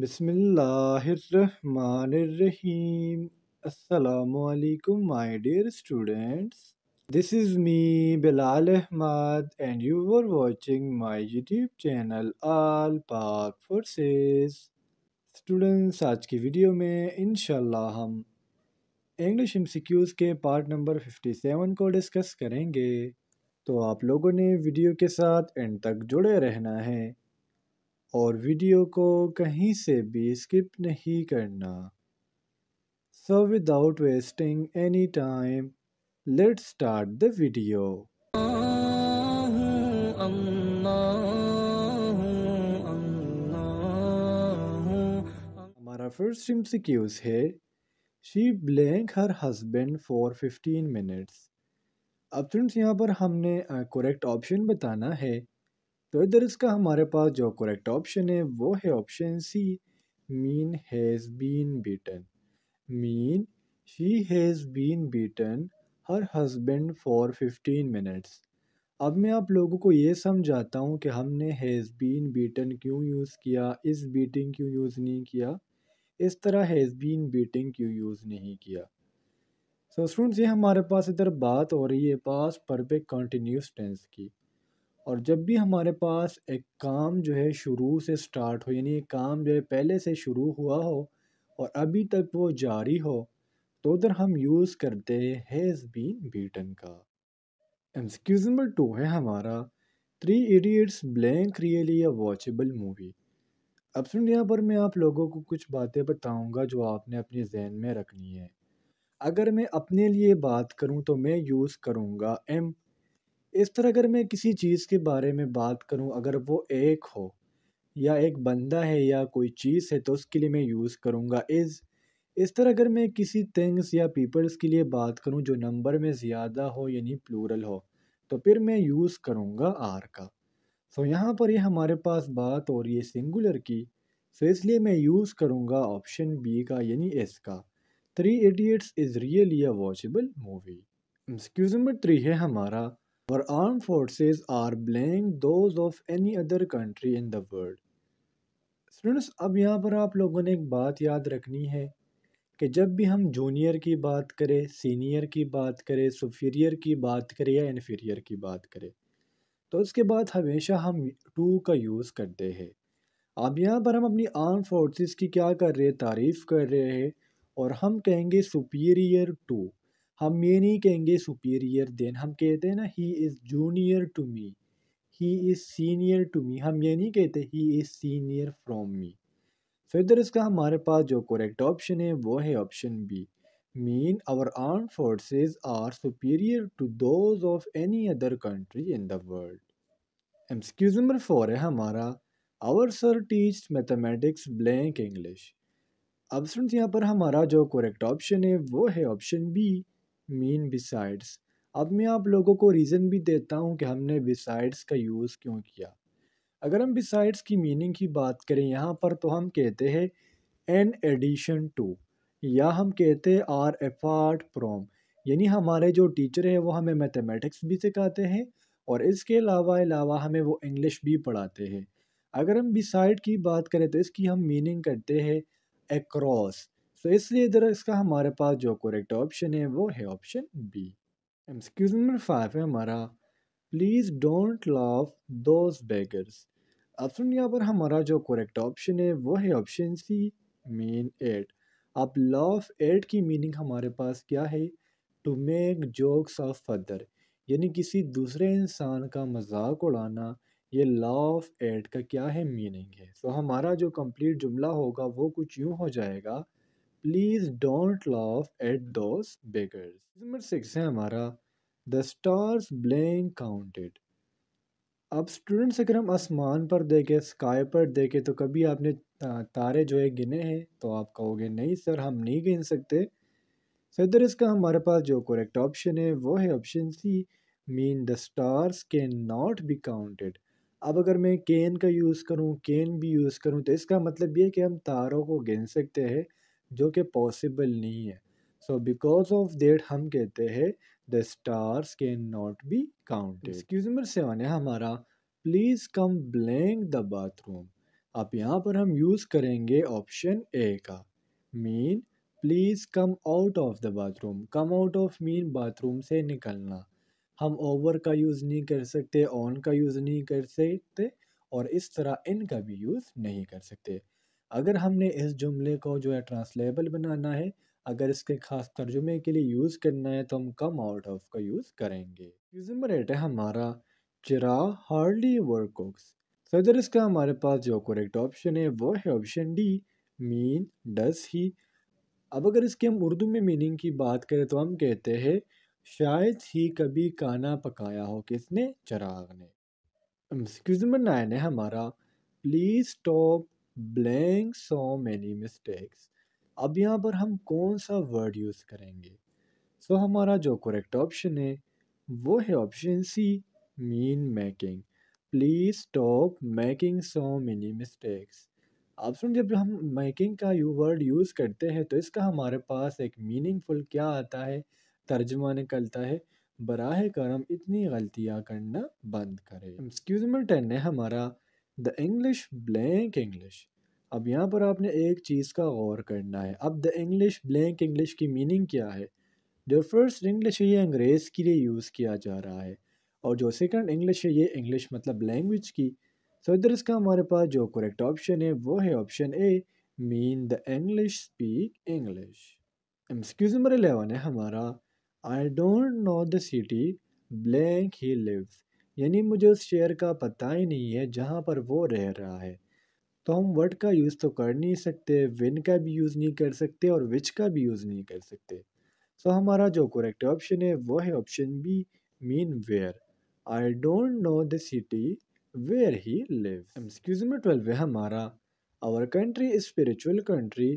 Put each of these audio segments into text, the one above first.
बसमिल्लाम अलकुम my dear students this is me Bilal Ahmad and you are watching my YouTube channel all Pak forces students आज की वीडियो में इन हम इंग्लिश एम के पार्ट नंबर फिफ्टी सेवन को डिस्कस करेंगे तो आप लोगों ने वीडियो के साथ एंड तक जुड़े रहना है और वीडियो को कहीं से भी स्किप नहीं करना so without wasting any time let start the video हमारा फर्स्ट एमसीक्यूज है she blank her husband for fifteen minutes अब फ्रेंड्स यहाँ पर हमने करेक्ट uh, ऑप्शन बताना है तो इधर इसका हमारे पास जो करेक्ट ऑप्शन है वो है option C mean has been beaten mean she has been beaten her husband for fifteen minutes अब मैं आप लोगों को ये समझाता हूँ कि हमने हैज़ बीन बीटन क्यों यूज़ किया इस बीटिंग क्यों यूज़ नहीं किया इस तरह हैज़ बीन बीटिंग क्यों यूज़ नहीं किया सो so, स्टूडेंट्स ये हमारे पास इधर बात हो रही है पास परफेक्ट कंटिन्यूस टेंस की और जब भी हमारे पास एक काम जो है शुरू से स्टार्ट हो यानी एक काम जो है पहले से शुरू हुआ हो और अभी तक वो जारी हो तो उधर हम यूज़ करते हैं हैज़ बीन बीटन का एमसीक्यूज नंबर टू है हमारा Three Idiots blank really a watchable movie अब सुन यहाँ पर मैं आप लोगों को कुछ बातें बताऊँगा जो आपने अपने जहन में रखनी है अगर मैं अपने लिए बात करूँ तो मैं यूज़ करूँगा एम इस तरह अगर मैं किसी चीज़ के बारे में बात करूँ अगर वो एक हो या एक बंदा है या कोई चीज़ है तो उसके लिए मैं यूज़ करूँगा इज़ इस तरह अगर मैं किसी थिंग्स या पीपल्स के लिए बात करूँ जो नंबर में ज़्यादा हो यानी प्लूरल हो तो फिर मैं यूज़ करूँगा आर का सो so, यहाँ पर ये यह हमारे पास बात और ये सिंगुलर की सो so, इसलिए मैं यूज़ करूँगा ऑप्शन बी का यानी एस का Three Idiots is really a watchable movie MCQs number three है हमारा और arm forces are blank those of any other country in दर्ल्ड world. स्टूडेंट्स अब यहाँ पर आप लोगों ने एक बात याद रखनी है कि जब भी हम जूनियर की बात करें सीनियर की बात करें सुपीरियर की बात करें या इन्फीरियर की बात करें तो उसके बाद हमेशा हम टू का यूज़ करते हैं अब यहाँ पर हम अपनी आर्म फोर्सेस की क्या कर रहे हैं तारीफ़ कर रहे हैं और हम कहेंगे सुपीरियर टू हम ये नहीं कहेंगे सुपीरियर देन हम कहते हैं ना he is junior to me he is senior to me हम ये नहीं कहते he is senior from me फिर इसका हमारे पास जो करेक्ट ऑप्शन है वो है option B mean our arm forces are superior to those of any other country in the world MCQs number four है हमारा our sir teach mathematics blank English अब स्टूडेंट्स यहाँ पर हमारा जो करेक्ट ऑप्शन है वो है ऑप्शन बी मीन बिसाइड्स अब मैं आप लोगों को रीज़न भी देता हूँ कि हमने बिसाइड्स का यूज़ क्यों किया अगर हम बिसाइड्स की मीनिंग की बात करें यहाँ पर तो हम कहते हैं एन एडिशन टू या हम कहते हैं आर एफार्ट फ्रॉम यानी हमारे जो टीचर हैं वो हमें मैथमेटिक्स भी सिखाते हैं और इसके अलावा अलावा हमें वो इंग्लिश भी पढ़ाते हैं अगर हम बिसाइड की बात करें तो इसकी हम मीनिंग करते हैं एक्रॉस तो इसलिए जरा इसका हमारे पास जो करेक्ट ऑप्शन है वो है option B MCQs number five है हमारा please don't love those beggars सुन यहाँ पर हमारा जो करेक्ट ऑप्शन है वो है ऑप्शन सी मीन एट अब लव एट की मीनिंग हमारे पास क्या है टू मेक जोक्स ऑफ फदर यानी किसी दूसरे इंसान का मजाक उड़ाना ये लॉ ऑफ एड का क्या है मीनिंग है तो so, हमारा जो कंप्लीट जुमला होगा वो कुछ यूँ हो जाएगा please don't laugh at those beggars number six है हमारा द स्टार्स ब्लेन काउंटेड अब स्टूडेंट्स अगर हम आसमान पर देखें स्काई पर देखें तो कभी आपने तारे जो है गिने हैं तो आप कहोगे नहीं सर हम नहीं गिन सकते सदर इधर इसका हमारे पास जो करेक्ट ऑप्शन है वो है option C mean the stars can not be counted अब अगर मैं कैन का यूज़ करूँ केन भी यूज़ करूँ तो इसका मतलब ये है कि हम तारों को गिन सकते हैं जो कि पॉसिबल नहीं है सो बिकॉज ऑफ देट हम कहते हैं the stars can not be counted MCQs number seven है हमारा please come blank the bathroom आप यहाँ पर हम यूज़ करेंगे ऑप्शन ए का mean please come out of the bathroom come out of mean bathroom से निकलना हम ओवर का यूज़ नहीं कर सकते ऑन का यूज़ नहीं कर सकते और इस तरह इन का भी यूज़ नहीं कर सकते अगर हमने इस जुमले को जो है ट्रांसलेबल बनाना है अगर इसके खास तर्जुमे के लिए यूज़ करना है तो हम कम आउट ऑफ का यूज़ करेंगे रेट नंबर एट है हमारा चिरा हार्डली वर्क कुक्स सदर तो इसका हमारे पास जो करेक्ट ऑप्शन है वो है option D mean does he अब अगर इसके हम उर्दू में मीनिंग की बात करें तो हम कहते हैं शायद ही कभी खाना पकाया हो किसने चराग ने क्यूज़ नंबर नाइन है हमारा please stop blank so many mistakes अब यहाँ पर हम कौन सा वर्ड यूज़ करेंगे सो so, हमारा जो करेक्ट ऑप्शन है वो है option C mean making please stop making so many mistakes आप सुन जब हम मेकिंग का यू वर्ड यूज़ करते हैं तो इसका हमारे पास एक मीनिंगफुल क्या आता है तर्जमा निकलता है बराह करम इतनी गलतियाँ करना बंद करें एक्सक्यूज टेन ने हमारा द इंग्लिश ब्लैंक इंग्लिश अब यहाँ पर आपने एक चीज़ का गौर करना है अब द इंग्लिश ब्लैंक इंग्लिश की मीनिंग क्या है जो फर्स्ट इंग्लिश है ये अंग्रेज़ के लिए यूज़ किया जा रहा है और जो सेकंड इंग्लिश है ये इंग्लिश मतलब लैंग्वेज की सो इधर इसका हमारे पास जो करेक्ट ऑप्शन है वो है option A mean the English speak English MCQs number eleven है हमारा I don't know the city blank he lives यानी मुझे उस शहर का पता ही नहीं है जहाँ पर वो रह रहा है तो हम वट का यूज़ तो कर नहीं सकते विन का भी यूज़ नहीं कर सकते और विच का भी यूज़ नहीं कर सकते सो so, हमारा जो करेक्ट ऑप्शन है वो है option B mean where I don't know the city where he lives MCQs में ट्वेल्व है हमारा our country is country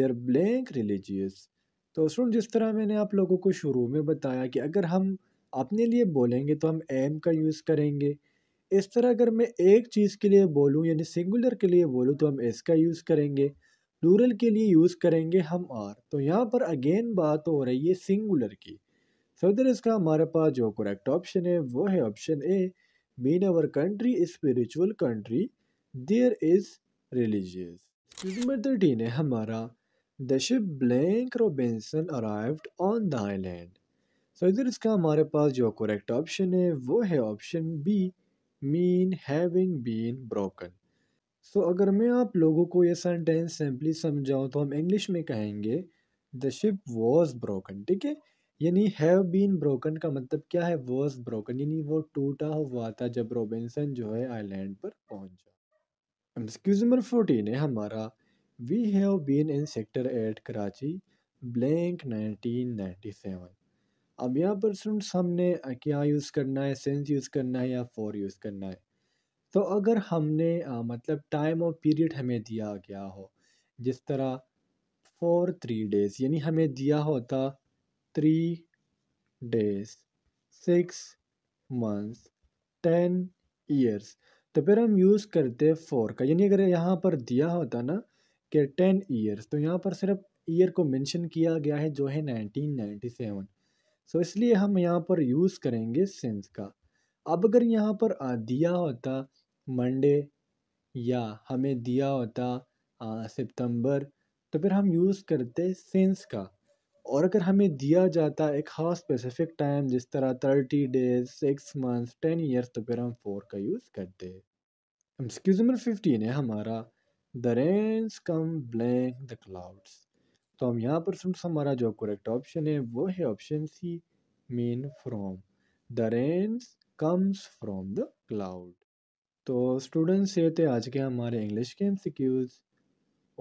there blank religious तो सुन जिस तरह मैंने आप लोगों को शुरू में बताया कि अगर हम अपने लिए बोलेंगे तो हम एम का यूज़ करेंगे इस तरह अगर मैं एक चीज़ के लिए बोलूँ यानी सिंगुलर के लिए बोलूँ तो हम एस का यूज़ करेंगे प्लूरल के लिए यूज़ करेंगे हम आर तो यहाँ पर अगेन बात हो रही है सिंगुलर की सदर इसका हमारे पास जो करेक्ट ऑप्शन है वो है option A mean our country spiritual country there is religious number thirteen है हमारा the ship blank Robinson arrived on the island तो इधर इसका हमारे पास जो करेक्ट ऑप्शन है वो है option B mean having been broken so अगर मैं आप लोगों को ये सेंटेंस सिंपली समझाऊँ तो हम इंग्लिश में कहेंगे द शिप वॉज ब्रोकन ठीक है यानी हैव बीन ब्रोकन का मतलब क्या है वॉज ब्रोकन यानी वो टूटा हुआ था जब रोबिनसन जो है आइलैंड पर पहुंचा एक्सक्यूज नंबर फोर्टीन है हमारा we have been in sector eight Karachi blank nineteen ninety seven अब यहाँ पर स्टूडेंट्स हमने क्या यूज़ करना है सेंस यूज़ करना है या फॉर यूज़ करना है तो अगर हमने आ, मतलब टाइम और पीरियड हमें दिया गया हो जिस तरह फॉर थ्री डेज़ यानी हमें दिया होता three days six months ten years तो फिर हम यूज़ करते फोर का यानी अगर यहाँ पर दिया होता ना कि टेन ईयर्स तो यहाँ पर सिर्फ ईयर को मेंशन किया गया है जो है नाइनटीन नाइन्टी सेवन सो इसलिए हम यहाँ पर यूज़ करेंगे सिंस का अब अगर यहाँ पर दिया होता मंडे या हमें दिया होता सितंबर तो फिर हम यूज़ करते सिंस का और अगर हमें दिया जाता एक ख़ास स्पेसिफिक टाइम जिस तरह thirty days six months ten years तो फिर हम फोर का यूज़ करते एक्सक्यूज नंबर फिफ्टीन है हमारा the rains come blank the clouds तो हम यहाँ पर फ्रेंड्स हमारा जो करेक्ट ऑप्शन है वो है option C mean from the rains comes from the cloud तो स्टूडेंट्स ये थे आज के हमारे इंग्लिश के एम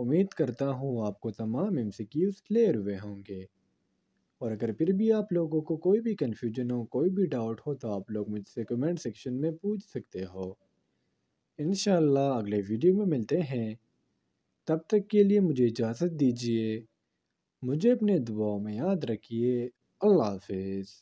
उम्मीद करता हूँ आपको तमाम एम क्लियर हुए होंगे और अगर फिर भी आप लोगों को कोई भी कन्फ्यूजन हो कोई भी डाउट हो तो आप लोग मुझसे कमेंट सेक्शन में पूछ सकते हो इन अगले वीडियो में मिलते हैं तब तक के लिए मुझे इजाज़त दीजिए मुझे अपने दुआओं में याद रखिए अल्लाह हाफिज़